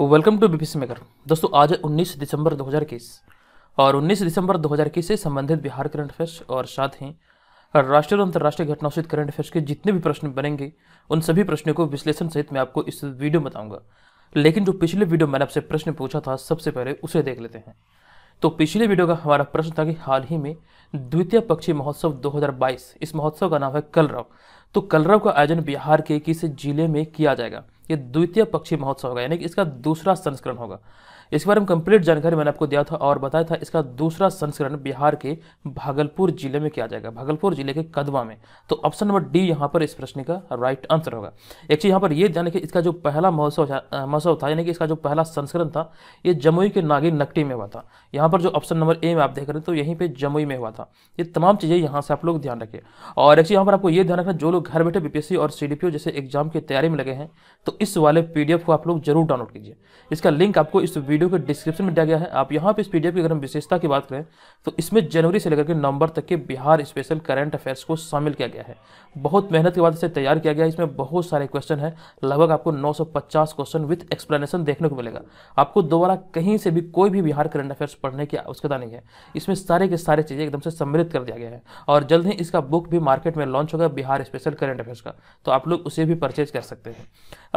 welcome to BPC maker दोस्तों आज 19 दिसंबर 2021 और 19 दिसंबर 2021 से संबंधित बिहार करंट अफेयर्स और साथ ही राष्ट्रीय और अंतर्राष्ट्रीय घटनाओं करंट अफेयर्स के जितने भी प्रश्न बनेंगे उन सभी प्रश्नों को विश्लेषण सहित मैं आपको इस वीडियो बताऊंगा लेकिन जो पिछले वीडियो मैंने आपसे प्रश्न पूछा था सबसे पहले उसे देख लेते हैं तो पिछले वीडियो का हमारा प्रश्न था कि हाल ही में द्वितीय पक्षी महोत्सव 2022 इस महोत्सव का नाम है कलरव तो कलरव का आयोजन बिहार के किस जिले में किया जाएगा ये द्वितीय पक्षी महोत्सव होगा यानी कि इसका दूसरा संस्करण होगा इसके बारे में कंप्लीट जानकारी मैंने आपको दिया था और बताया था इसका दूसरा संस्करण बिहार के भागलपुर जिले में किया जाएगा भागलपुर जिले के कदवा में तो ऑप्शन नंबर डी यहाँ पर इस प्रश्न का राइट आंसर होगा एक चीज यहाँ पर यह ध्यान रखिए इसका जो पहला महोत्सव महोत्सव था यानी कि इसका जो पहला संस्करण था ये जमुई के नागिन नकटी में हुआ था यहाँ पर जो ऑप्शन नंबर ए में आप देख रहे हैं तो यहीं पर जमुई में हुआ था ये तमाम चीज़ें यहाँ से आप लोग ध्यान रखिए और एक चीज यहाँ पर आपको ये ध्यान रखना जो लोग घर बैठे बीपीएससी और सी जैसे एग्जाम की तैयारी में लगे हैं तो इस वाले पीडीएफ को आप लोग जरूर डाउनलोड कीजिए इसका लिंक आपको इस वीडियो वीडियो के डिस्क्रिप्शन में दिया गया है आप यहाँ पे इस पी की अगर हम विशेषता की बात करें तो इसमें जनवरी से लेकर के नवंबर तक के बिहार स्पेशल करंट अफेयर्स को शामिल किया गया है बहुत मेहनत के बाद इसे तैयार किया गया है इसमें बहुत सारे क्वेश्चन है लगभग आपको 950 क्वेश्चन विथ एक्सप्लेनेशन देखने को मिलेगा आपको दोबारा कहीं से भी कोई भी बिहार करंट अफेयर्स पढ़ने की आवश्यकता नहीं है इसमें सारे के सारे चीज़ें एकदम से सम्मिलित कर दिया गया है और जल्द ही इसका बुक भी मार्केट में लॉन्च होगा बिहार स्पेशल करंट अफेयर्स का तो आप लोग उसे भी परचेज कर सकते हैं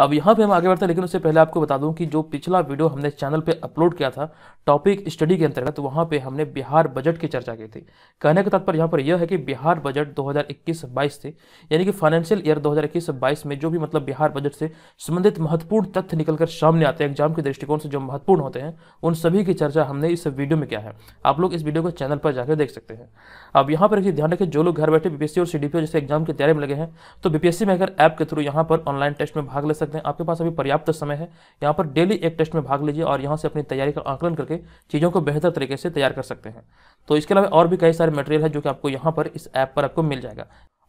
अब यहाँ पर हम आगे बढ़ते हैं लेकिन उससे पहले आपको बता दूँ कि जो पिछला वीडियो हमने चैनल पे अपलोड किया था टॉपिक स्टडी के अंतर्गत तो वहाँ पे हमने बिहार बजट की चर्चा की थी कहने का तात्पर्य यहाँ पर यह है कि बिहार बजट 2021-22 थे यानी कि फाइनेंशियल ईयर 2021-22 में जो भी मतलब बिहार बजट से संबंधित महत्वपूर्ण तथ्य निकलकर सामने आते हैं एग्जाम के दृष्टिकोण से जो महत्वपूर्ण होते हैं उन सभी की चर्चा हमने इस वीडियो में किया है आप लोग इस वीडियो को चैनल पर जाकर देख सकते हैं अब यहाँ पर ध्यान रखें जो लोग घर बैठे बीपीएससी और सी जैसे एग्जाम की तैयारी में लगे हैं तो बीपीएससी अगर ऐप के थ्रू यहाँ पर ऑनलाइन टेस्ट में भाग ले सकते हैं आपके पास अभी पर्याप्त समय है यहाँ पर डेली एक टेस्ट में भाग लीजिए और यहाँ वहाँ से अपनी तैयारी का आंकलन करके चीज़ों को बेहतर तरीके से तैयार कर सकते हैं तो इसके अलावा और भी कई सारे मटेरियल है जो कि आपको यहाँ पर इस ऐप पर आपको मिल जाएगा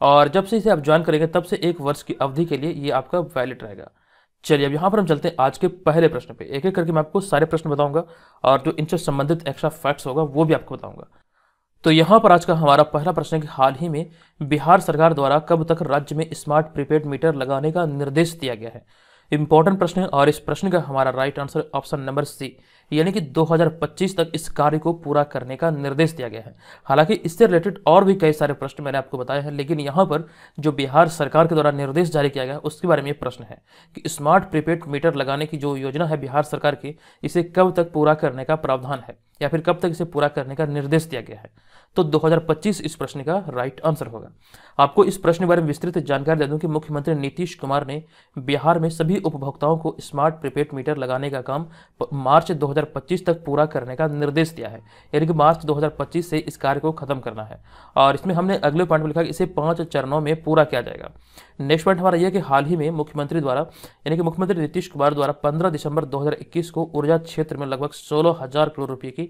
और जब से इसे आप ज्वाइन करेंगे तब से एक वर्ष की अवधि के लिए ये आपका वैलिड रहेगा चलिए अब यहाँ पर हम चलते हैं आज के पहले प्रश्न पे एक एक करके मैं आपको सारे प्रश्न बताऊंगा और जो इनसे संबंधित एक्स्ट्रा फैक्ट्स होगा वो भी आपको बताऊंगा तो यहाँ पर आज का हमारा पहला प्रश्न है कि हाल ही में बिहार सरकार द्वारा कब तक राज्य में स्मार्ट प्रीपेड मीटर लगाने का निर्देश दिया गया है इंपॉर्टेंट प्रश्न है और इस प्रश्न का हमारा right answer option number C यानी कि 2025 तक इस कार्य को पूरा करने का निर्देश दिया गया है हालांकि इससे रिलेटेड और भी कई सारे प्रश्न मैंने आपको बताए हैं लेकिन यहाँ पर जो बिहार सरकार के द्वारा निर्देश जारी किया गया है उसके बारे में प्रश्न है कि स्मार्ट प्रीपेड मीटर लगाने की जो योजना है बिहार सरकार की इसे कब तक पूरा करने का प्रावधान है या फिर कब तक इसे पूरा करने का निर्देश दिया गया है तो 2025 इस प्रश्न का राइट आंसर होगा आपको इस प्रश्न के बारे में विस्तृत जानकारी दे दूं कि मुख्यमंत्री नीतीश कुमार ने बिहार में सभी उपभोक्ताओं को स्मार्ट प्रीपेड मीटर लगाने का काम मार्च 2025 तक पूरा करने का निर्देश दिया है यानी कि मार्च 2025 से इस कार्य को खत्म करना है और इसमें हमने अगले पॉइंट में लिखा कि इसे पाँच चरणों में पूरा किया जाएगा नेक्स्ट पॉइंट हमारा यह कि हाल ही में मुख्यमंत्री द्वारा यानी कि मुख्यमंत्री नीतीश कुमार द्वारा पंद्रह दिसंबर दो को ऊर्जा क्षेत्र में लगभग सोलह हजार करोड़ रुपये की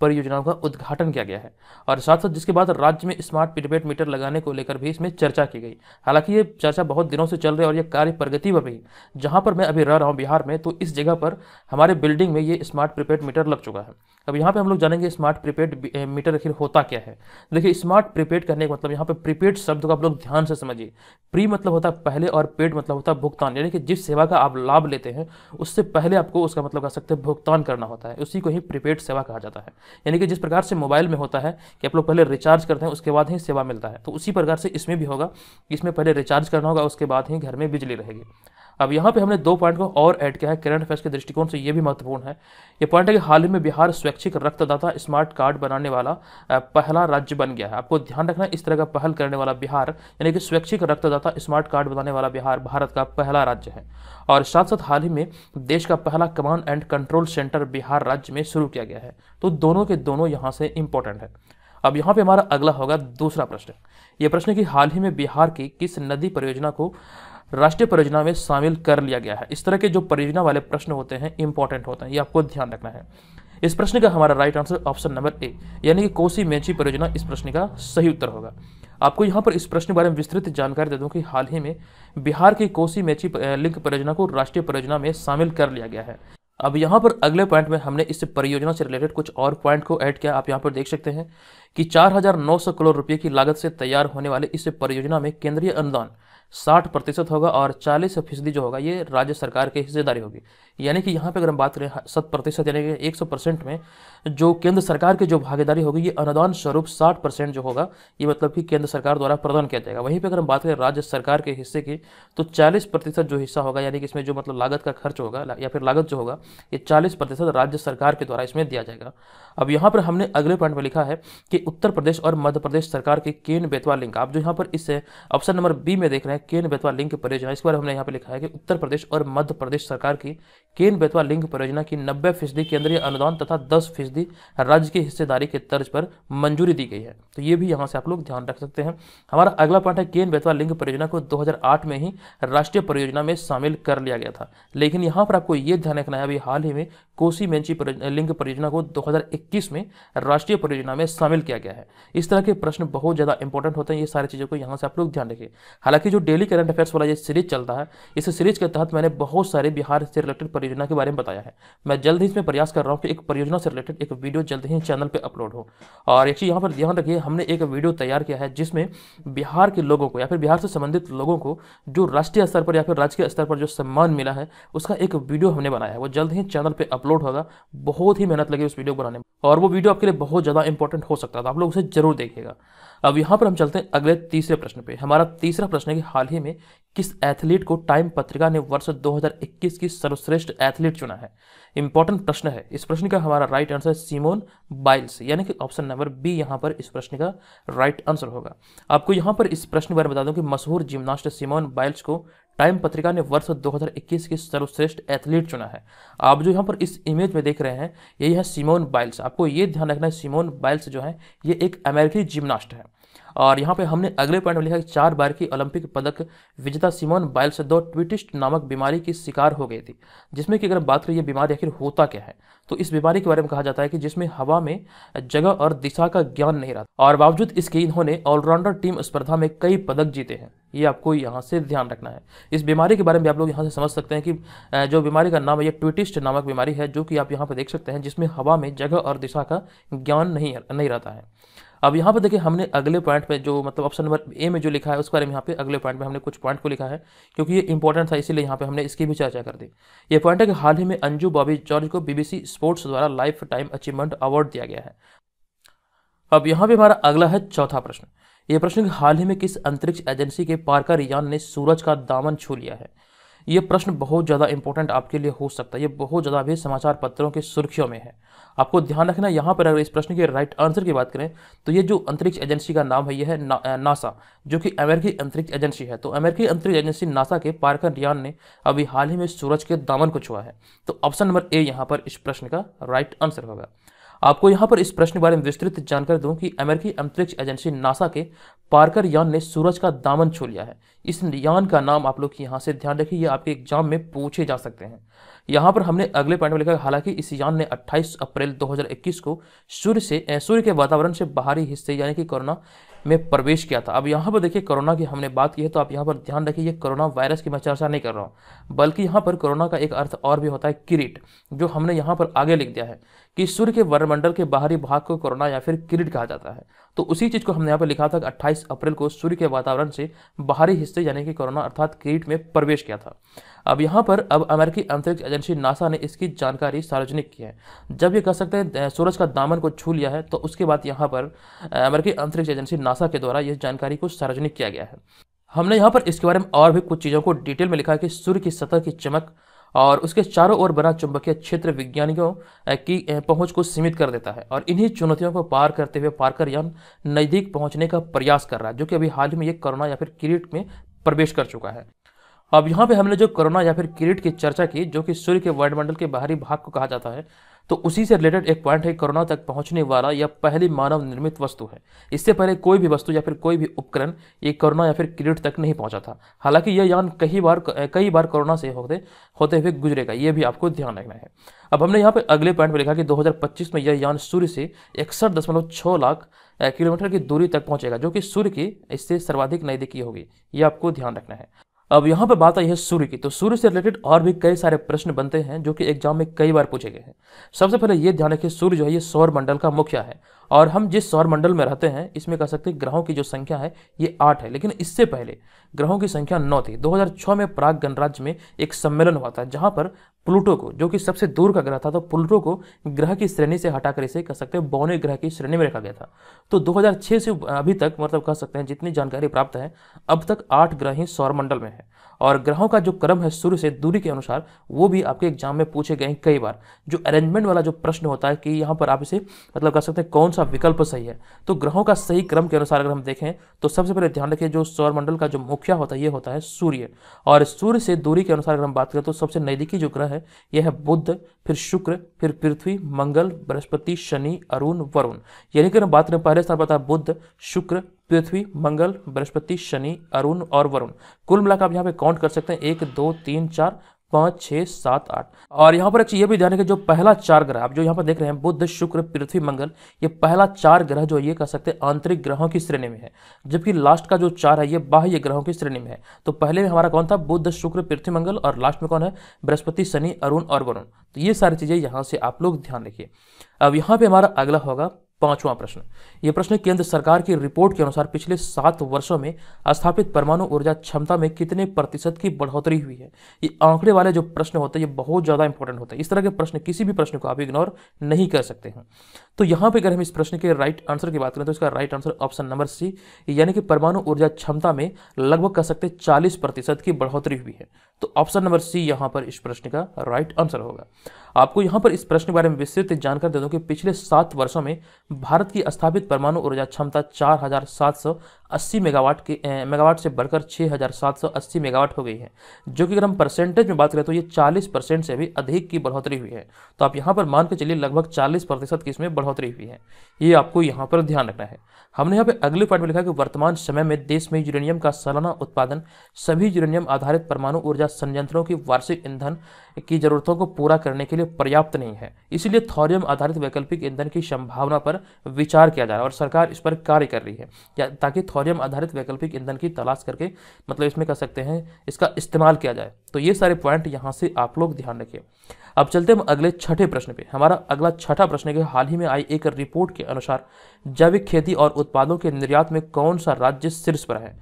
परियोजनाओं का उद्घाटन किया गया है और साथ साथ जिसके बाद राज्य में स्मार्ट प्रीपेड मीटर लगाने को लेकर भी इसमें चर्चा की गई हालांकि ये चर्चा बहुत दिनों से चल रही है और ये कार्य प्रगति पर भी जहाँ पर मैं अभी रह रहा हूँ बिहार में तो इस जगह पर हमारे बिल्डिंग में ये स्मार्ट प्रीपेड मीटर लग चुका है अब यहाँ पर हम लोग जानेंगे स्मार्ट प्रीपेड मीटर आखिर होता क्या है देखिए स्मार्ट प्रीपेड करने का मतलब यहाँ पर प्रीपेड शब्द को आप लोग ध्यान से समझिए प्री मतलब होता है पहले और पेड मतलब होता है भुगतान यानी कि जिस सेवा का आप लाभ लेते हैं उससे पहले आपको उसका मतलब कह सकते हैं भुगतान करना होता है उसी को ही प्रीपेड सेवा कहा जाता है यानी कि जिस प्रकार से मोबाइल में होता है कि आप लोग पहले रिचार्ज करते हैं उसके बाद ही सेवा मिलता है तो उसी प्रकार से इसमें भी होगा इसमें पहले रिचार्ज करना होगा उसके बाद ही घर में बिजली रहेगी अब यहाँ पे हमने दो पॉइंट को और ऐड किया है करंट अफेयर्स के दृष्टिकोण से ये भी महत्वपूर्ण है ये पॉइंट है कि हाल ही में बिहार स्वैच्छिक रक्तदाता स्मार्ट कार्ड बनाने वाला पहला राज्य बन गया है आपको ध्यान रखना इस तरह का पहल करने वाला बिहार यानी कि स्वैच्छिक रक्तदाता स्मार्ट कार्ड बनाने वाला बिहार भारत का पहला राज्य है और साथ साथ हाल ही में देश का पहला command and control centre Bihar राज्य में शुरू किया गया है तो दोनों के दोनों यहाँ से इंपॉर्टेंट है अब यहाँ पे हमारा अगला होगा दूसरा प्रश्न ये प्रश्न कि हाल ही में बिहार की किस नदी परियोजना को राष्ट्रीय परियोजना में शामिल कर लिया गया है इस तरह के जो परियोजना वाले प्रश्न होते हैं इंपॉर्टेंट होते हैं ये आपको ध्यान रखना है इस प्रश्न का हमारा right answer option number A यानी कि कोसी मेची परियोजना इस प्रश्न का सही उत्तर होगा आपको यहाँ पर इस प्रश्न के बारे में विस्तृत जानकारी दे दूँ कि हाल ही में बिहार की कोसी मेची लिंक परियोजना को राष्ट्रीय परियोजना में शामिल कर लिया गया है अब यहाँ पर अगले पॉइंट में हमने इस परियोजना से रिलेटेड कुछ और पॉइंट को ऐड किया आप यहाँ पर देख सकते हैं कि 4,900 करोड़ रुपए की लागत से तैयार होने वाले इस परियोजना में केंद्रीय अनुदान साठ प्रतिशत होगा और चालीस फीसदी जो होगा ये राज्य सरकार की हिस्सेदारी होगी यानी कि यहाँ पे अगर हम बात करें शत प्रतिशत यानी कि एक सौ परसेंट में जो केंद्र सरकार की के जो भागीदारी होगी ये अनुदान स्वरूप साठ परसेंट जो होगा ये मतलब कि केंद्र सरकार द्वारा प्रदान किया जाएगा वहीं पर अगर हम बात करें राज्य सरकार के हिस्से की तो चालीस प्रतिशत जो हिस्सा होगा यानी कि इसमें जो मतलब लागत का खर्च होगा या फिर लागत जो होगा ये चालीस प्रतिशत राज्य सरकार के द्वारा इसमें दिया जाएगा अब यहाँ पर हमने अगले पॉइंट में लिखा है कि उत्तर प्रदेश और मध्य प्रदेश सरकार के केन बेतवा लिंक आप जो यहाँ पर इस ऑप्शन नंबर बी में देख रहे हैं केन बेतवा लिंक परियोजना इस बार हमने यहाँ पे लिखा है कि उत्तर प्रदेश और मध्य प्रदेश सरकार की केन बेतवा लिंक परियोजना की नब्बे फीसदी केंद्रीय अनुदान तथा दस फीसदी राज्य की हिस्सेदारी के तर्ज पर मंजूरी दी गई है तो ये भी यहाँ से आप लोग ध्यान रख सकते हैं हमारा अगला पॉइंट है केन बेतवा लिंक परियोजना को दो में ही राष्ट्रीय परियोजना में शामिल कर लिया गया था लेकिन यहाँ पर आपको ये ध्यान रखना है अभी हाल ही में कोसी मेंची लिंक परियोजना को दो में राष्ट्रीय परियोजना में शामिल किया गया है इस तरह के प्रश्न बहुत ज़्यादा इंपॉर्टेंट होते हैं ये सारी चीज़ों को यहाँ से आप लोग ध्यान रखें हालांकि जो डेली करंट अफेयर्स वाला ये सीरीज चलता है इस सीरीज के तहत मैंने बहुत सारे बिहार से रिलेटेड परियोजना के बारे में बताया है मैं जल्द ही इसमें प्रयास कर रहा हूँ कि एक परियोजना से रिलेटेड एक वीडियो जल्द ही चैनल पर अपलोड हो और एक चीज़ यहाँ पर ध्यान रखिए हमने एक वीडियो तैयार किया है जिसमें बिहार के लोगों को या फिर बिहार से संबंधित लोगों को जो राष्ट्रीय स्तर पर या फिर राज्य के स्तर पर जो सम्मान मिला है उसका एक वीडियो हमने बनाया है वो जल्द ही चैनल पर अपलोड होगा बहुत ही मेहनत लगी उस वीडियो बनाने में और वो वीडियो आपके लिए बहुत ज़्यादा इंपॉर्टेंट हो सकता था आप लोग उसे जरूर देखिएगा अब यहाँ पर हम चलते हैं अगले तीसरे प्रश्न पे हमारा तीसरा प्रश्न है कि हाल ही में किस एथलीट को टाइम पत्रिका ने वर्ष 2021 की सर्वश्रेष्ठ एथलीट चुना है इंपॉर्टेंट प्रश्न है इस प्रश्न का हमारा राइट आंसर है सीमोन बाइल्स यानी कि ऑप्शन नंबर बी यहाँ पर इस प्रश्न का राइट आंसर होगा आपको यहां पर इस प्रश्न के बारे में बता दूं कि मशहूर जिम्नास्ट सीमोन बाइल्स को टाइम पत्रिका ने वर्ष 2021 के सर्वश्रेष्ठ एथलीट चुना है आप जो यहाँ पर इस इमेज में देख रहे हैं यही है सीमोन बाइल्स आपको ये ध्यान रखना है सिमोन बाइल्स जो है ये एक अमेरिकी जिम्नास्ट है और यहाँ पे हमने अगले पॉइंट में लिखा कि चार बार की ओलंपिक पदक विजेता सिमोन बाइल दो ट्विटिस्ट नामक बीमारी की शिकार हो गई थी जिसमें कि अगर बात करें ये बीमारी आखिर होता क्या है तो इस बीमारी के बारे में कहा जाता है कि जिसमें हवा में जगह और दिशा का ज्ञान नहीं रहता और बावजूद इसके इन्होंने ऑलराउंडर टीम स्पर्धा में कई पदक जीते हैं ये आपको यहाँ से ध्यान रखना है इस बीमारी के बारे में आप लोग यहाँ से समझ सकते हैं कि जो बीमारी का नाम है ये ट्विटिस्ट नामक बीमारी है जो कि आप यहाँ पर देख सकते हैं जिसमें हवा में जगह और दिशा का ज्ञान नहीं नहीं रहता है अब यहाँ पर देखिए हमने अगले पॉइंट पे जो मतलब ऑप्शन नंबर ए में जो लिखा है उस बारे में यहाँ पे अगले पॉइंट पे हमने कुछ पॉइंट को लिखा है क्योंकि ये इंपॉर्टेंट था इसीलिए यहाँ पे हमने इसकी भी चर्चा कर दी ये पॉइंट है कि हाल ही में अंजू बॉबी जॉर्ज को बीबीसी स्पोर्ट्स द्वारा लाइफ टाइम अचीवमेंट अवार्ड दिया गया है अब यहाँ पे हमारा अगला है चौथा प्रश्न ये प्रश्न हाल ही में किस अंतरिक्ष एजेंसी के पार्कर यान ने सूरज का दामन छू लिया है ये प्रश्न बहुत ज़्यादा इंपॉर्टेंट आपके लिए हो सकता है ये बहुत ज़्यादा भी समाचार पत्रों के सुर्खियों में है आपको ध्यान रखना यहाँ पर अगर इस प्रश्न के राइट आंसर की बात करें तो ये जो अंतरिक्ष एजेंसी का नाम है ये है ना, नासा जो कि अमेरिकी अंतरिक्ष एजेंसी है तो अमेरिकी अंतरिक्ष एजेंसी नासा के पार्कर रियान ने अभी हाल ही में सूरज के दामन को छुआ है तो ऑप्शन नंबर ए यहाँ पर इस प्रश्न का राइट आंसर होगा आपको यहाँ पर इस प्रश्न के बारे में विस्तृत जानकारी दूँ कि अमेरिकी अंतरिक्ष एजेंसी नासा के पार्कर यान ने सूरज का दामन छू लिया है इस यान का नाम आप लोग यहाँ से ध्यान रखिए ये आपके एग्जाम में पूछे जा सकते हैं यहाँ पर हमने अगले पॉइंट में लिखा है हालांकि इस यान ने 28 अप्रैल 2021 को सूर्य से सूर्य के वातावरण से बाहरी हिस्से यानी कि कोरोना में प्रवेश किया था अब यहाँ पर देखिए कोरोना की हमने बात की है तो आप यहाँ पर ध्यान रखिए कोरोना वायरस की मैं चर्चा नहीं कर रहा हूँ बल्कि यहाँ पर कोरोना का एक अर्थ और भी होता है किरीट जो हमने यहाँ पर आगे लिख दिया है कि सूर्य के वर्णमंडल के बाहरी भाग को कोरोना या फिर किरीट कहा जाता है तो उसी चीज़ को हमने यहाँ पर लिखा था कि अट्ठाईस अप्रैल को सूर्य के वातावरण से बाहरी हिस्से यानी कि कोरोना अर्थात क्रीट में प्रवेश किया था अब यहाँ पर अब अमेरिकी अंतरिक्ष एजेंसी नासा ने इसकी जानकारी सार्वजनिक की है जब ये कह सकते हैं सूरज का दामन को छू लिया है तो उसके बाद यहाँ पर अमेरिकी अंतरिक्ष एजेंसी नासा के द्वारा इस जानकारी को सार्वजनिक किया गया है हमने यहाँ पर इसके बारे में और भी कुछ चीज़ों को डिटेल में लिखा है कि सूर्य की सतह की चमक और उसके चारों ओर बना चुंबकीय क्षेत्र वैज्ञानिकों की पहुंच को सीमित कर देता है और इन्हीं चुनौतियों को पार करते हुए पार्कर यान नज़दीक पहुंचने का प्रयास कर रहा है जो कि अभी हाल ही में ये कोरोना या फिर किरीट में प्रवेश कर चुका है अब यहाँ पे हमने जो कोरोना या फिर किरीट की चर्चा की जो कि सूर्य के वायुमंडल के बाहरी भाग को कहा जाता है तो उसी से रिलेटेड एक पॉइंट है कोरोना तक पहुंचने वाला या पहली मानव निर्मित वस्तु है इससे पहले कोई भी वस्तु या फिर कोई भी उपकरण ये कोरोना या फिर किरीट तक नहीं पहुंचा था हालांकि यह यान कई बार कई बार कोरोना से होते होते हुए गुजरेगा ये भी आपको ध्यान रखना है अब हमने यहाँ पर अगले पॉइंट पर लिखा कि दो में यह यान सूर्य से इकसठ लाख किलोमीटर की दूरी तक पहुंचेगा जो कि सूर्य की इससे सर्वाधिक नजदीकी होगी ये आपको ध्यान रखना है अब यहाँ पर बात आई है सूर्य की तो सूर्य से रिलेटेड और भी कई सारे प्रश्न बनते हैं जो कि एग्जाम में कई बार पूछे गए हैं सबसे पहले ये ध्यान रखिए सूर्य जो है ये सौर मंडल का मुखिया है और हम जिस सौरमंडल में रहते हैं इसमें कह सकते हैं ग्रहों की जो संख्या है ये आठ है लेकिन इससे पहले ग्रहों की संख्या नौ थी 2006 में प्राग गणराज्य में एक सम्मेलन हुआ था जहां पर प्लूटो को जो कि सबसे दूर का ग्रह था तो प्लूटो को ग्रह की श्रेणी से हटाकर इसे कह सकते हैं बौने ग्रह की श्रेणी में रखा गया था तो 2006 से अभी तक मतलब कह सकते हैं जितनी जानकारी प्राप्त है अब तक आठ ग्रह ही सौरमंडल में है और ग्रहों का जो क्रम है सूर्य से दूरी के अनुसार वो भी आपके एग्जाम में पूछे गए कई बार जो अरेंजमेंट वाला जो प्रश्न होता है कि यहाँ पर आप इसे मतलब कह सकते हैं कौन सा विकल्प सही है तो ग्रहों का सही क्रम के अनुसार अगर हम देखें तो सबसे पहले ध्यान रखिए जो सौरमंडल का जो मुखिया होता है ये होता है सूर्य और सूर्य से दूरी के अनुसार अगर हम बात करें तो सबसे नज़दीकी जो ग्रह है यह है बुद्ध फिर शुक्र फिर पृथ्वी मंगल बृहस्पति शनि अरुण वरुण यानी कि हम बात करें पहले स्थान पर था बुद्ध शुक्र पृथ्वी मंगल बृहस्पति शनि अरुण और वरुण कुल मिलाकर आप यहाँ पे काउंट कर सकते हैं एक दो तीन चार पाँच छः सात आठ और यहाँ पर एक चीज़ ये भी ध्यान रखें जो पहला चार ग्रह आप जो यहाँ पर देख रहे हैं बुद्ध शुक्र पृथ्वी मंगल ये पहला चार ग्रह जो ये कह सकते हैं आंतरिक ग्रहों की श्रेणी में है जबकि लास्ट का जो चार है ये बाह्य ग्रहों की श्रेणी में है तो पहले में हमारा कौन था बुद्ध शुक्र पृथ्वी मंगल और लास्ट में कौन है बृहस्पति शनि अरुण और वरुण तो ये सारी चीज़ें यहाँ से आप लोग ध्यान रखिए अब यहाँ पर हमारा अगला होगा पांचवा प्रश्न ये प्रश्न केंद्र सरकार की रिपोर्ट के अनुसार पिछले सात वर्षों में स्थापित परमाणु ऊर्जा क्षमता में कितने प्रतिशत की बढ़ोतरी हुई है ये आंकड़े वाले जो प्रश्न होते हैं ये बहुत ज़्यादा इंपॉर्टेंट होते हैं इस तरह के प्रश्न किसी भी प्रश्न को आप इग्नोर नहीं कर सकते हैं तो यहाँ पर अगर हम इस प्रश्न के राइट आंसर की बात करें तो इसका right answer option number C यानी कि परमाणु ऊर्जा क्षमता में लगभग कह सकते चालीस की बढ़ोतरी हुई है तो ऑप्शन नंबर सी यहाँ पर इस प्रश्न का राइट right आंसर होगा आपको यहां पर इस प्रश्न के बारे में विस्तृत जानकारी दे दूं कि पिछले सात वर्षों में भारत की स्थापित परमाणु ऊर्जा क्षमता 4,780 मेगावाट के मेगावाट से बढ़कर 6,780 मेगावाट हो गई है जो कि अगर हम परसेंटेज में बात करें तो ये 40 परसेंट से भी अधिक की बढ़ोतरी हुई है तो आप यहाँ पर मान के चलिए लगभग चालीस प्रतिशत की इसमें बढ़ोतरी हुई है ये आपको यहाँ पर ध्यान रखना है हमने यहाँ पर अगले पॉइंट में लिखा कि वर्तमान समय में देश में यूरेनियम का सालाना उत्पादन सभी यूरेनियम आधारित परमाणु ऊर्जा ऊर्जा संयंत्रों की वार्षिक ईंधन की जरूरतों को पूरा करने के लिए पर्याप्त नहीं है इसीलिए थोरियम आधारित वैकल्पिक ईंधन की संभावना पर विचार किया जा रहा है और सरकार इस पर कार्य कर रही है ताकि थोरियम आधारित वैकल्पिक ईंधन की तलाश करके मतलब इसमें कह सकते हैं इसका इस्तेमाल किया जाए तो ये सारे पॉइंट यहाँ से आप लोग ध्यान रखिए अब चलते हम अगले छठे प्रश्न पे हमारा अगला छठा प्रश्न है हाल ही में आई एक रिपोर्ट के अनुसार जैविक खेती और उत्पादों के निर्यात में कौन सा राज्य शीर्ष पर है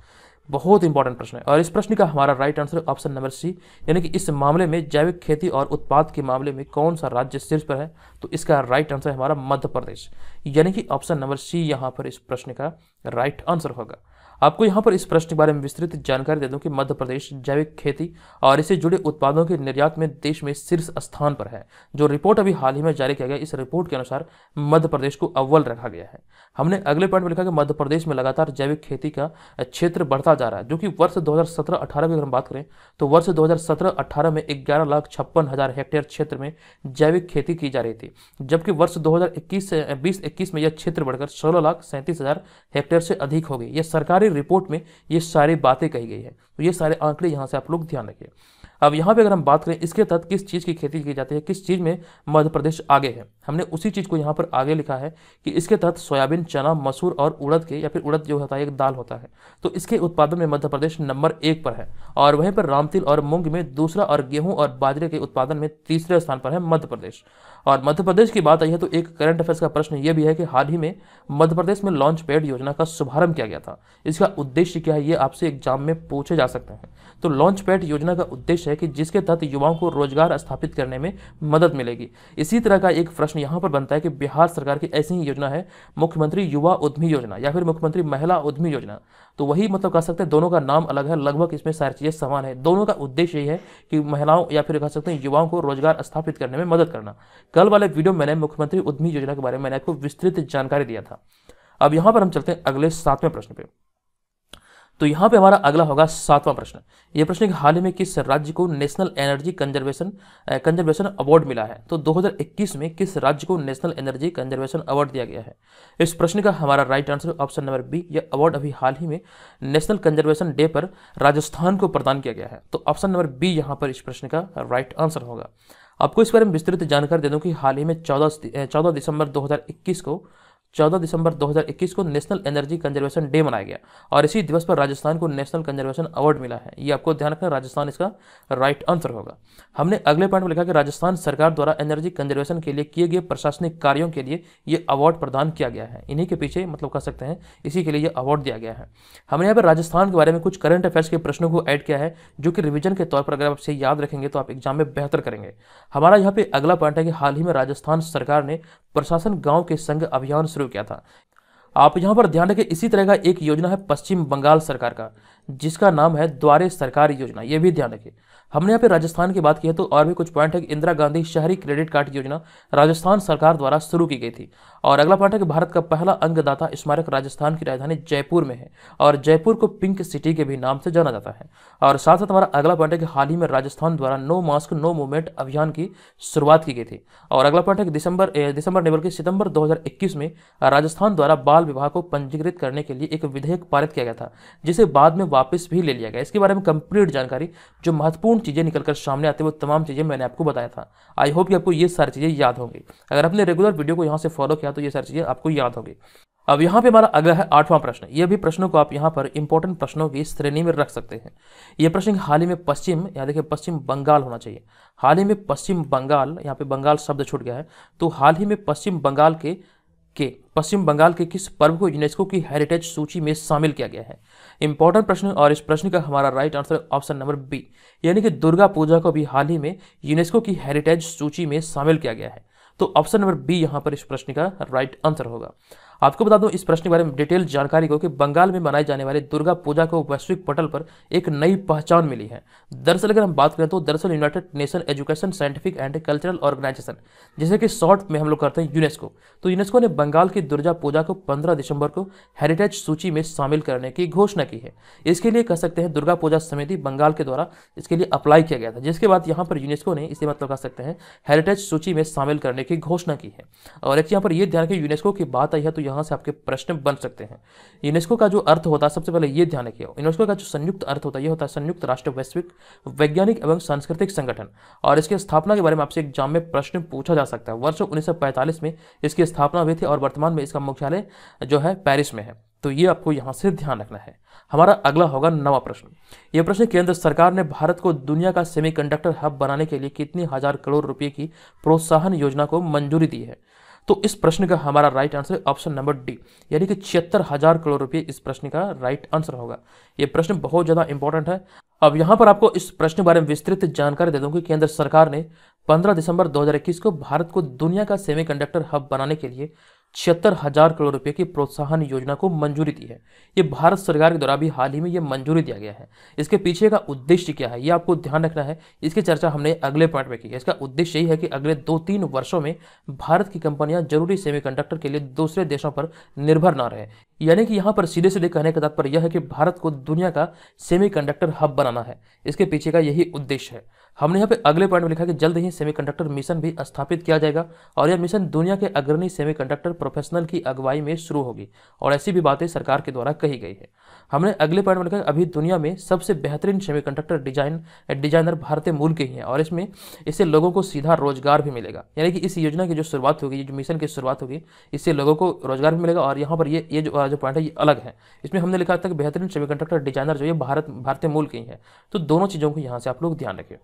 बहुत इंपॉर्टेंट प्रश्न है और इस प्रश्न का हमारा right answer option number C यानी कि इस मामले में जैविक खेती और उत्पाद के मामले में कौन सा राज्य शीर्ष पर है तो इसका राइट आंसर है हमारा मध्य प्रदेश यानी कि ऑप्शन नंबर सी यहाँ पर इस प्रश्न का राइट आंसर होगा आपको यहाँ पर इस प्रश्न के बारे में विस्तृत जानकारी दे दूँ कि मध्य प्रदेश जैविक खेती और इससे जुड़े उत्पादों के निर्यात में देश में शीर्ष स्थान पर है जो रिपोर्ट अभी हाल ही में जारी किया गया इस रिपोर्ट के अनुसार मध्य प्रदेश को अव्वल रखा गया है हमने अगले पॉइंट में लिखा कि मध्य प्रदेश में लगातार जैविक खेती का क्षेत्र बढ़ता जा रहा है जो कि वर्ष दो हज़ार की अगर हम बात करें तो वर्ष दो हज़ार में ग्यारह लाख छप्पन हज़ार हेक्टेयर क्षेत्र में जैविक खेती की जा रही थी जबकि वर्ष दो से 2021 में यह क्षेत्र बढ़कर सोलह लाख सैंतीस हज़ार हेक्टेयर से अधिक हो गई यह सरकारी रिपोर्ट में ये सारी बातें कही गई है तो ये सारे आंकड़े यहाँ से आप लोग ध्यान रखिए अब यहाँ पे अगर हम बात करें इसके तहत किस चीज़ की खेती की जाती है किस चीज़ में मध्य प्रदेश आगे है हमने उसी चीज़ को यहाँ पर आगे लिखा है कि इसके तहत सोयाबीन चना मसूर और उड़द के या फिर उड़द जो होता है एक दाल होता है तो इसके उत्पादन में मध्य प्रदेश नंबर एक पर है और वहीं पर रामतिल और मूंग में दूसरा और गेहूँ और बाजरे के उत्पादन में तीसरे स्थान पर है मध्य प्रदेश और मध्य प्रदेश की बात आई है तो एक करंट अफेयर्स का प्रश्न यह भी है कि हाल ही में मध्य प्रदेश में लॉन्च पैड योजना का शुभारंभ किया गया था इसका उद्देश्य क्या है ये आपसे एग्जाम में पूछे जा सकते हैं तो लॉन्च पैड योजना का उद्देश्य है कि जिसके तहत युवाओं को रोजगार स्थापित करने में मदद मिलेगी इसी तरह का एक प्रश्न यहाँ पर बनता है कि बिहार सरकार की ऐसी ही योजना है मुख्यमंत्री युवा उद्यमी योजना या फिर मुख्यमंत्री महिला उद्यमी योजना तो वही मतलब कह सकते हैं दोनों का नाम अलग है लगभग इसमें सारी चीज़ें समान है दोनों का उद्देश्य यही है कि महिलाओं या फिर कह सकते हैं युवाओं को रोजगार स्थापित करने में मदद करना कल वाले वीडियो मैंने मुख्यमंत्री उद्यमी योजना के बारे में मैंने आपको विस्तृत जानकारी दिया था अब यहाँ पर हम चलते हैं अगले सातवें प्रश्न पे तो यहां पे हमारा अगला होगा सातवां प्रश्न ये प्रश्न हाल ही में किस राज्य को national energy conservation conservation award मिला है तो 2021 में किस राज्य को नेशनल एनर्जी कंजर्वेशन अवार्ड दिया गया है इस प्रश्न का हमारा right answer option number B यह अवार्ड अभी हाल ही में नेशनल कंजर्वेशन डे पर राजस्थान को प्रदान किया गया है तो ऑप्शन नंबर बी यहाँ पर इस प्रश्न का राइट आंसर होगा आपको इस बारे में विस्तृत जानकारी दे दूँ कि हाल ही में चौदह चौदह दिसंबर 2021 को 14 दिसंबर 2021 को नेशनल एनर्जी कंजर्वेशन डे मनाया गया और इसी दिवस पर राजस्थान को नेशनल कंजर्वेशन अवार्ड मिला है ये आपको ध्यान रखना राजस्थान इसका राइट आंसर होगा हमने अगले पॉइंट में लिखा कि राजस्थान सरकार द्वारा एनर्जी कंजर्वेशन के लिए किए गए प्रशासनिक कार्यों के लिए ये अवार्ड प्रदान किया गया है इन्हीं के पीछे मतलब कह सकते हैं इसी के लिए यह अवार्ड दिया गया है हमने यहाँ पर राजस्थान के बारे में कुछ करंट अफेयर्स के प्रश्नों को ऐड किया है जो कि रिविजन के तौर पर अगर आप इसे याद रखेंगे तो आप एग्जाम में बेहतर करेंगे हमारा यहाँ पे अगला पॉइंट है कि हाल ही में राजस्थान सरकार ने प्रशासन गाँव के संघ अभियान शुरू शुरू किया था आप यहाँ पर ध्यान रखें इसी तरह का एक योजना है पश्चिम बंगाल सरकार का जिसका नाम है द्वारे सरकार योजना ये भी ध्यान रखें हमने यहाँ पे राजस्थान की बात की है तो और भी कुछ पॉइंट है कि इंदिरा गांधी शहरी क्रेडिट कार्ड योजना राजस्थान सरकार द्वारा शुरू की गई थी और अगला पॉइंट है कि भारत का पहला अंगदाता स्मारक राजस्थान की राजधानी जयपुर में है और जयपुर को पिंक सिटी के भी नाम से जाना जाता है और साथ साथ हमारा अगला पॉइंट है कि हाल ही में राजस्थान द्वारा नो मास्क नो मूवमेंट अभियान की शुरुआत की गई थी और अगला पॉइंट है कि दिसंबर दिसंबर ने बल्कि सितंबर दो में राजस्थान द्वारा बाल विवाह को पंजीकृत करने के लिए एक विधेयक पारित किया गया था जिसे बाद में वापस भी ले लिया गया इसके बारे में कंप्लीट जानकारी जो महत्वपूर्ण चीज़ें निकल कर सामने आते वो तमाम चीज़ें मैंने आपको बताया था आई होप कि आपको ये सारी चीज़ें याद होंगी अगर आपने रेगुलर वीडियो को यहाँ से फॉलो किया तो ये सारी चीज़ें आपको याद होगी अब यहाँ पे हमारा अगला है आठवां प्रश्न ये भी प्रश्नों को आप यहाँ पर इंपॉर्टेंट प्रश्नों की श्रेणी में रख सकते हैं ये प्रश्न हाल ही में पश्चिम या देखिए पश्चिम बंगाल होना चाहिए हाल ही में पश्चिम बंगाल यहाँ पे बंगाल शब्द छूट गया है तो हाल ही में पश्चिम बंगाल के के पश्चिम बंगाल के किस पर्व को यूनेस्को की हेरिटेज सूची में शामिल किया गया है इंपॉर्टेंट प्रश्न और इस प्रश्न का हमारा right answer option number B यानी कि दुर्गा पूजा को भी हाल ही में यूनेस्को की हेरिटेज सूची में शामिल किया गया है तो ऑप्शन नंबर बी यहाँ पर इस प्रश्न का राइट आंसर होगा आपको बता दूं इस प्रश्न के बारे में डिटेल जानकारी को कि बंगाल में मनाई जाने वाले दुर्गा पूजा को वैश्विक पटल पर एक नई पहचान मिली है दरअसल अगर हम बात करें तो दरअसल United Nation Education Scientific and Cultural Organization जिसे कि शॉर्ट में हम लोग करते हैं यूनेस्को तो यूनेस्को ने बंगाल की दुर्गा पूजा को पंद्रह दिसंबर को हेरिटेज सूची में शामिल करने की घोषणा की है इसके लिए कह सकते हैं दुर्गा पूजा समिति बंगाल के द्वारा इसके लिए अप्लाई किया गया था जिसके बाद यहाँ पर यूनेस्को ने इसे मतलब कह सकते हैं हेरिटेज सूची में शामिल करने की घोषणा की है और एक यहाँ पर यह ध्यान रखें यूनेस्को की बात आई है तो यहाँ से आपके प्रश्न बन सकते हैं यूनेस्को का जो अर्थ होता है सबसे पहले ये ध्यान रखिए यूनेस्को का जो संयुक्त अर्थ होता है ये होता है संयुक्त राष्ट्र वैश्विक वैज्ञानिक एवं सांस्कृतिक संगठन और इसकी स्थापना के बारे में आपसे एग्जाम में प्रश्न पूछा जा सकता है वर्ष उन्नीस में इसकी स्थापना हुई थी और वर्तमान में इसका मुख्यालय जो है पैरिस में है तो ये आपको यहाँ से ध्यान रखना है हमारा अगला होगा नवा प्रश्न ये प्रश्न केंद्र सरकार ने भारत को दुनिया का सेमीकंडक्टर हब बनाने के लिए कितनी हजार करोड़ रुपए की प्रोत्साहन योजना को मंजूरी दी है तो इस प्रश्न का हमारा right answer option number D यानी कि छिहत्तर हजार करोड़ रुपए इस प्रश्न का राइट आंसर होगा ये प्रश्न बहुत ज़्यादा इंपॉर्टेंट है अब यहां पर आपको इस प्रश्न के बारे में विस्तृत जानकारी दे दूं कि केंद्र सरकार ने 15 दिसंबर 2021 को भारत को दुनिया का सेमीकंडक्टर हब बनाने के लिए छिहत्तर हजार करोड़ रुपए की प्रोत्साहन योजना को मंजूरी दी है ये भारत सरकार के द्वारा भी हाल ही में ये मंजूरी दिया गया है इसके पीछे का उद्देश्य क्या है ये आपको ध्यान रखना है इसकी चर्चा हमने अगले पॉइंट में की है इसका उद्देश्य यही है कि अगले दो तीन वर्षों में भारत की कंपनियां जरूरी सेमीकंडक्टर के लिए दूसरे देशों पर निर्भर ना रहे यानी कि यहाँ पर सीधे सीधे कहने का तात्पर्य यह है कि भारत को दुनिया का सेमी हब बनाना है इसके पीछे का यही उद्देश्य है हमने यहाँ पे अगले पॉइंट में लिखा कि जल्द ही सेमीकंडक्टर मिशन भी स्थापित किया जाएगा और यह मिशन दुनिया के अग्रणी सेमीकंडक्टर प्रोफेशनल की अगुवाई में शुरू होगी और ऐसी भी बातें सरकार के द्वारा कही गई है हमने अगले पॉइंट में लिखा कि अभी दुनिया में सबसे बेहतरीन कंडक्टर डिजाइन डिजाइनर भारतीय मूल के ही हैं और इसमें इससे लोगों को सीधा रोजगार भी मिलेगा यानी कि इस योजना की जो शुरुआत होगी जो मिशन की शुरुआत होगी इससे लोगों को रोजगार भी मिलेगा और यहाँ पर ये ये जो पॉइंट है ये अलग है इसमें हमने लिखा था कि बेहतरीन सेमी डिजाइनर जो ये भारत भारतीय मूल के ही है तो दोनों चीज़ों को यहाँ से आप लोग ध्यान रखें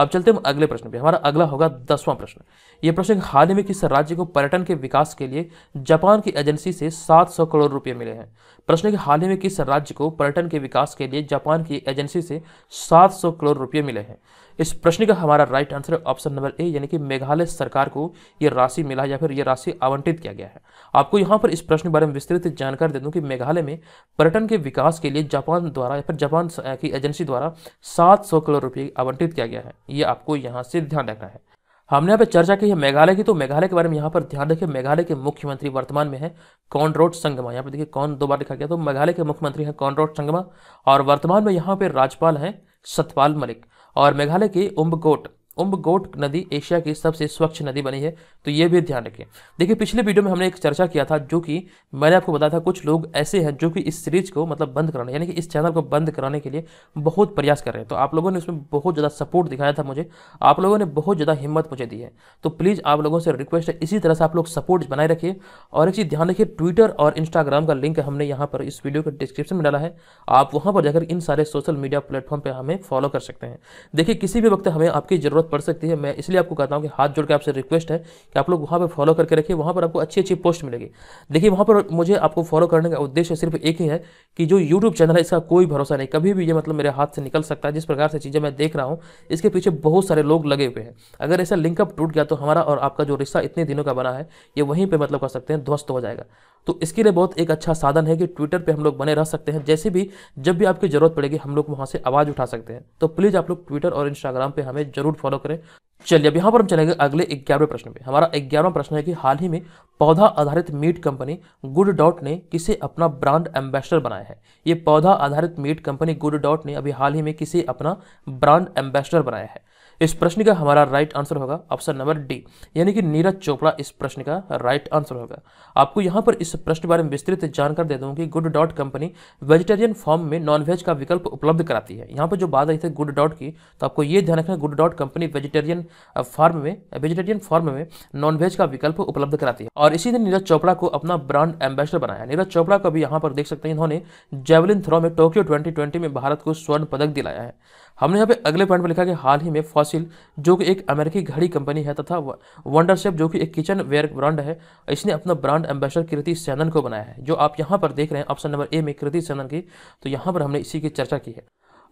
अब चलते हम अगले प्रश्न पे हमारा अगला होगा दसवां प्रश्न ये प्रश्न हाल ही में किस राज्य को पर्यटन के विकास के लिए जापान की एजेंसी से 700 करोड़ रुपए मिले हैं प्रश्न के हाल ही में किस राज्य को पर्यटन के विकास के लिए जापान की एजेंसी से 700 करोड़ रुपए मिले हैं इस प्रश्न का हमारा राइट आंसर है ऑप्शन नंबर ए यानी कि मेघालय सरकार को ये राशि मिला या फिर ये राशि आवंटित किया गया है आपको यहाँ पर इस प्रश्न के बारे में विस्तृत जानकारी दे दूँ कि मेघालय में पर्यटन के विकास के लिए जापान द्वारा या फिर जापान की एजेंसी द्वारा सात करोड़ रुपये आवंटित किया गया है ये आपको यहाँ से ध्यान रखना है हमने यहाँ पे चर्चा की है मेघालय की तो मेघालय के बारे में यहाँ पर ध्यान रखें मेघालय के मुख्यमंत्री वर्तमान में है कॉनरोड संगमा यहाँ पर देखिए कौन दो बार लिखा गया तो मेघालय के मुख्यमंत्री हैं कॉनरोड संगमा और वर्तमान में यहाँ पे राज्यपाल हैं सतपाल मलिक और मेघालय के उम्बकोट उम्बगोट नदी एशिया की सबसे स्वच्छ नदी बनी है तो ये भी ध्यान रखें देखिए पिछले वीडियो में हमने एक चर्चा किया था जो कि मैंने आपको बताया था कुछ लोग ऐसे हैं जो कि इस सीरीज को मतलब बंद कराने यानी कि इस चैनल को बंद कराने के लिए बहुत प्रयास कर रहे हैं तो आप लोगों ने उसमें बहुत ज़्यादा सपोर्ट दिखाया था मुझे आप लोगों ने बहुत ज़्यादा हिम्मत मुझे दी है तो प्लीज़ आप लोगों से रिक्वेस्ट है इसी तरह से आप लोग सपोर्ट बनाए रखिए और एक चीज़ ध्यान रखिए ट्विटर और इंस्टाग्राम का लिंक हमने यहाँ पर इस वीडियो के डिस्क्रिप्शन में डाला है आप वहाँ पर जाकर इन सारे सोशल मीडिया प्लेटफॉर्म पर हमें फॉलो कर सकते हैं देखिए किसी भी वक्त हमें आपकी ज़रूरत पढ़ सकती है मैं इसलिए आपको कहता हूँ कि हाथ जोड़ के आपसे रिक्वेस्ट है कि आप लोग वहाँ पर फॉलो करके रखिए वहाँ पर आपको अच्छी अच्छी पोस्ट मिलेगी देखिए वहाँ पर मुझे आपको फॉलो करने का उद्देश्य सिर्फ एक ही है कि जो यूट्यूब चैनल है इसका कोई भरोसा नहीं कभी भी ये मतलब मेरे हाथ से निकल सकता है जिस प्रकार से चीज़ें मैं देख रहा हूँ इसके पीछे बहुत सारे लोग लगे हुए हैं अगर ऐसा लिंकअप टूट गया तो हमारा और आपका जो रिश्ता इतने दिनों का बना है ये वहीं पर मतलब कर सकते हैं ध्वस्त हो जाएगा तो इसके लिए बहुत एक अच्छा साधन है कि ट्विटर पे हम लोग बने रह सकते हैं जैसे भी जब भी आपकी ज़रूरत पड़ेगी हम लोग वहां से आवाज़ उठा सकते हैं तो प्लीज़ आप लोग ट्विटर और इंस्टाग्राम पे हमें जरूर फॉलो करें चलिए अब यहाँ पर हम चलेंगे अगले ग्यारहवें प्रश्न पे हमारा ग्यारहवा प्रश्न है कि हाल ही में पौधा आधारित मीट कंपनी गुड डॉट ने किसे अपना ब्रांड एम्बेसडर बनाया है ये पौधा आधारित मीट कंपनी गुड डॉट ने अभी हाल ही में किसे अपना ब्रांड एम्बेसडर बनाया है इस प्रश्न का हमारा राइट आंसर होगा ऑप्शन नंबर डी यानी कि नीरज चोपड़ा इस प्रश्न का राइट आंसर होगा आपको यहाँ पर इस प्रश्न बारे में विस्तृत जानकारी दे दूँ कि Good Dot company vegetarian form में नॉनवेज का विकल्प उपलब्ध कराती है यहाँ पर जो बात आई थी गुड डॉट की तो आपको ये ध्यान रखना Good Dot company vegetarian farm में वेजिटेरियन फॉर्म में नॉनवेज का विकल्प उपलब्ध कराती है और इसी ने नीरज चोपड़ा को अपना ब्रांड एम्बेसडर बनाया नीरज चोपड़ा को भी यहाँ पर देख सकते हैं इन्होंने जेवलिन थ्रो में टोक्यो ट्वेंटी में भारत को स्वर्ण पदक दिलाया है हमने यहाँ पे अगले पॉइंट पर लिखा कि हाल ही में फॉसिल जो कि एक अमेरिकी घड़ी कंपनी है तथा वंडरशेप जो कि एक किचन वेयर ब्रांड है इसने अपना ब्रांड एम्बेसडर कृति सेनन को बनाया है जो आप यहाँ पर देख रहे हैं ऑप्शन नंबर ए में कृति सेनन की तो यहाँ पर हमने इसी की चर्चा की है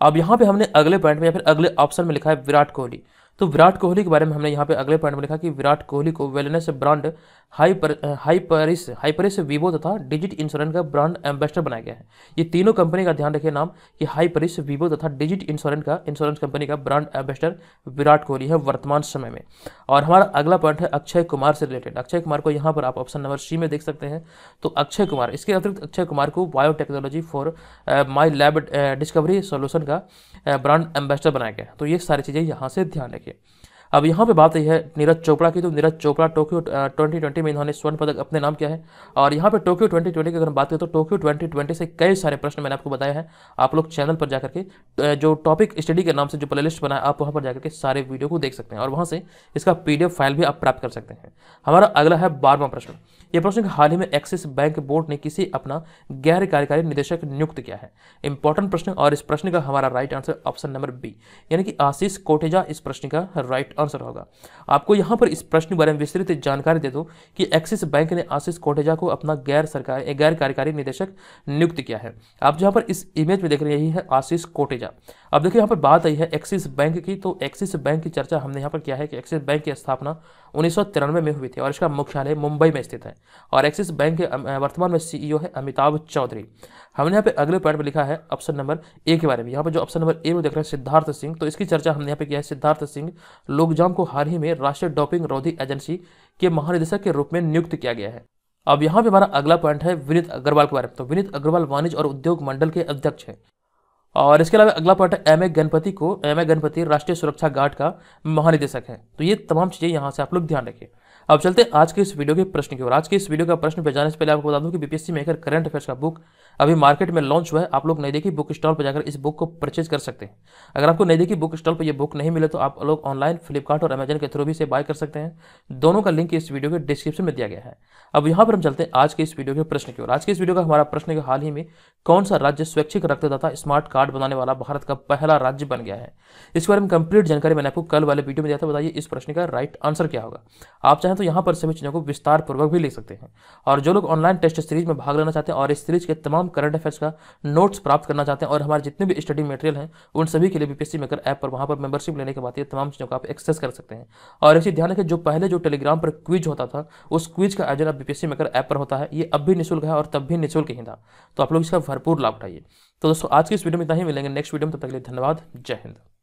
अब यहाँ पे हमने अगले पॉइंट में या फिर अगले ऑप्शन में लिखा है विराट कोहली तो विराट कोहली के बारे में हमने यहाँ पे अगले पॉइंट में लिखा कि विराट कोहली को wellness brand Hyper Hyperice Hyperice Vivo तथा डिजिट इंश्योरेंस का ब्रांड एम्बेसडर बनाया गया है ये तीनों कंपनी का ध्यान रखिए नाम कि हाईपरिस वीवो तथा डिजिट इंश्योरेंस का इंश्योरेंस कंपनी का ब्रांड एम्बेसडर विराट कोहली है वर्तमान समय में और हमारा अगला पॉइंट है अक्षय कुमार से रिलेटेड अक्षय कुमार को यहाँ पर आप ऑप्शन नंबर सी में देख सकते हैं तो अक्षय कुमार इसके अतिरिक्त अक्षय कुमार को biotechnology for my lab discovery solution का ब्रांड एम्बेसडर बनाया गया तो ये सारी चीज़ें यहाँ से ध्यान रखिए अब यहाँ पे बात है नीरज चोपड़ा की तो Neeraj Chopra Tokyo twenty twenty में इन्होंने स्वर्ण पदक अपने नाम किया है और यहाँ पे टोक्यो ट्वेंटी ट्वेंटी की अगर हम बात करें तो टोक्यो ट्वेंटी ट्वेंटी से कई सारे प्रश्न मैंने आपको बताया है आप लोग चैनल पर जाकर के जो टॉपिक स्टडी के नाम से जो प्लेलिस्ट लिस्ट बनाए आप वहाँ पर जाकर के सारे वीडियो को देख सकते हैं और वहाँ से इसका पी फाइल भी आप प्राप्त कर सकते हैं हमारा अगला है बारहवां प्रश्न यह प्रश्न हाल ही में एक्सिस बैंक बोर्ड ने किसी अपना गैर कार्यकारी निदेशक नियुक्त किया है इंपॉर्टेंट प्रश्न और इस प्रश्न का हमारा right answer option number B यानी कि आशीष कोटेजा इस प्रश्न का राइट आंसर होगा आपको यहाँ पर इस प्रश्न बारे में विस्तृत जानकारी दे दो कि एक्सिस बैंक ने आशीष कोटेजा को अपना गैर सरकार गैर कार्यकारी निदेशक नियुक्त किया है आप जहाँ पर इस इमेज में देख रहे हैं यही है आशीष कोटेजा अब देखिए यहाँ पर बात आई है एक्सिस बैंक की तो एक्सिस बैंक की चर्चा हमने यहाँ पर किया है कि एक्सिस बैंक की स्थापना उन्नीस में हुई थी और इसका मुख्यालय मुंबई में स्थित है और एक्सिस बैंक के वर्तमान में सीईओ e है अमिताभ चौधरी हमने यहाँ पे अगले पॉइंट में लिखा है ऑप्शन नंबर ए के बारे में यहाँ पर जो ऑप्शन नंबर ए में देख रहे हैं सिद्धार्थ सिंह तो इसकी चर्चा हमने यहाँ पे किया है सिद्धार्थ सिंह लोकजाम को हाल ही में राष्ट्रीय डॉपिंग रोधी एजेंसी के महानिदेशक के रूप में नियुक्त किया गया है अब यहाँ पे हमारा अगला पॉइंट है विनीत अग्रवाल के बारे में तो विनीत अग्रवाल वाणिज्य और उद्योग मंडल के अध्यक्ष हैं और इसके अलावा अगला पॉइंट है एम ए गणपति को एम ए गणपति राष्ट्रीय सुरक्षा गार्ड का महानिदेशक है तो ये तमाम चीज़ें यहाँ से आप लोग ध्यान रखें अब चलते आज के इस वीडियो के प्रश्न की ओर आज के इस वीडियो का प्रश्न पे जाने से पहले आपको बता दूं कि बीपीएससी मेकर करंट अफेयर्स का बुक अभी मार्केट में लॉन्च हुआ है आप लोग नई देखी बुक स्टॉल पर जाकर इस बुक को परचेज कर सकते हैं अगर आपको नई देखी बुक स्टॉल पर यह बुक नहीं मिले तो आप लोग ऑनलाइन फ्लिपकार्ट और अमेजन के थ्रू भी इसे बाय कर सकते हैं दोनों का लिंक इस वीडियो के डिस्क्रिप्शन में दिया गया है अब यहाँ पर हम चलते हैं आज के इस वीडियो के प्रश्न की ओर आज के इस वीडियो का हमारा प्रश्न है हाल ही में कौन सा राज्य स्वैच्छिक रक्तदाता स्मार्ट कार्ड बनाने वाला भारत का पहला राज्य बन गया है इसके बारे में कंप्लीट जानकारी मैंने आपको कल वाले वीडियो में दिया था बताइए इस प्रश्न का राइट आंसर क्या होगा आप चाहें तो यहाँ पर सभी चीज़ों को विस्तार पूर्वक भी ले सकते हैं और जो लोग ऑनलाइन टेस्ट सीरीज में भाग लेना चाहते हैं और इस सीरीज के तमाम हम करंट अफेयर्स का नोट्स प्राप्त करना चाहते हैं और हमारे जितने भी स्टडी मटेरियल हैं उन सभी के लिए बीपीएससी मेकर ऐप पर वहाँ पर मेंबरशिप लेने के बाद ये तमाम चीज़ों का आप एक्सेस कर सकते हैं और इसी ध्यान रखें जो पहले जो टेलीग्राम पर क्विज होता था उस क्विज का आयोजन आप बीपीएससी मेकर ऐप पर होता है ये अब भी निःशुल्क है और तब भी निःशुल्क ही था तो आप लोग इसका भरपूर लाभ उठाइए तो दोस्तों आज की इस वीडियो में इतना ही मिलेंगे नेक्स्ट वीडियो में तब तक के लिए धन्यवाद जय हिंद